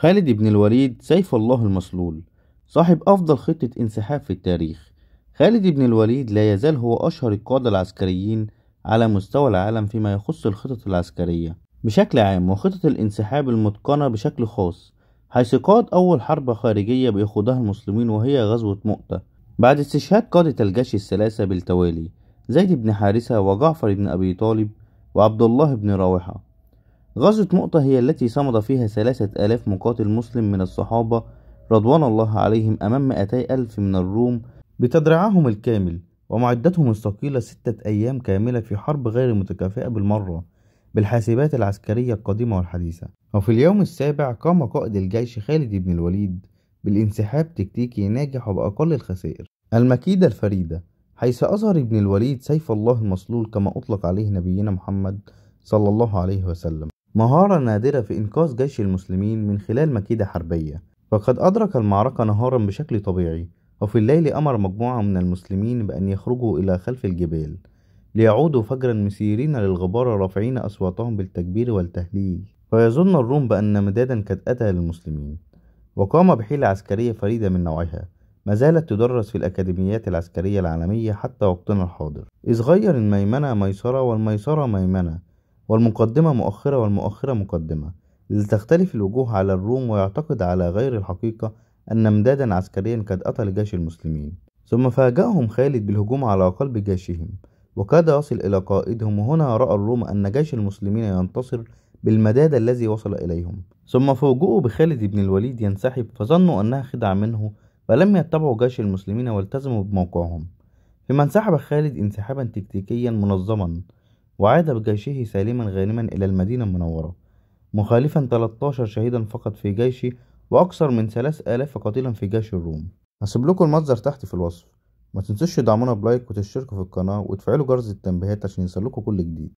خالد بن الوليد سيف الله المسلول صاحب أفضل خطة انسحاب في التاريخ خالد بن الوليد لا يزال هو أشهر القادة العسكريين على مستوى العالم فيما يخص الخطط العسكرية بشكل عام وخطط الانسحاب المتقنة بشكل خاص حيث قاد أول حرب خارجية بيخوضها المسلمين وهي غزوة مؤتة بعد استشهاد قادة الجيش الثلاثة بالتوالي زيد بن حارثة وجعفر بن أبي طالب وعبد الله بن راوحة غزوة مؤطة هي التي صمد فيها ثلاثة آلاف مقاتل مسلم من الصحابة رضوان الله عليهم أمام مئتي ألف من الروم بتدريعهم الكامل ومعدتهم الثقيلة ستة أيام كاملة في حرب غير متكافئة بالمرة بالحاسبات العسكرية القديمة والحديثة وفي اليوم السابع قام قائد الجيش خالد بن الوليد بالانسحاب تكتيكي ناجح وبأقل الخسائر المكيدة الفريدة حيث أظهر ابن الوليد سيف الله المسلول كما أطلق عليه نبينا محمد صلى الله عليه وسلم مهارة نادرة في إنقاذ جيش المسلمين من خلال مكيدة حربية فقد أدرك المعركة نهارا بشكل طبيعي وفي الليل أمر مجموعة من المسلمين بأن يخرجوا إلى خلف الجبال ليعودوا فجرا مسيرين للغبار رافعين أصواتهم بالتكبير والتهليل فيظن الروم بأن مدادا قد أتى للمسلمين وقام بحيلة عسكرية فريدة من نوعها ما زالت تدرس في الأكاديميات العسكرية العالمية حتى وقتنا الحاضر إذ غير الميمنة ميسرة والميسرة ميمنة والمقدمة مؤخرة والمؤخرة مقدمة لتختلف الوجوه على الروم ويعتقد على غير الحقيقة أن امدادا عسكريا قد أتى لجيش المسلمين ثم فاجأهم خالد بالهجوم على قلب جيشهم وكاد يصل إلى قائدهم وهنا رأى الروم أن جيش المسلمين ينتصر بالمداد الذي وصل إليهم ثم فوجئوا بخالد بن الوليد ينسحب فظنوا أنها خدعة منه فلم يتبعوا جيش المسلمين والتزموا بموقعهم فيما انسحب خالد انسحابا تكتيكيا منظما وعاد بجيشه سالما غانما إلى المدينة المنورة مخالفا 13 شهيدا فقط في جيشه وأكثر من 3000 قتيلا في جيش الروم هسيب لكم المصدر تحت في الوصف ما تنسوش تدعمونا بلايك وتشتركوا في القناة وتفعلوا جرس التنبيهات عشان يوصلكوا كل جديد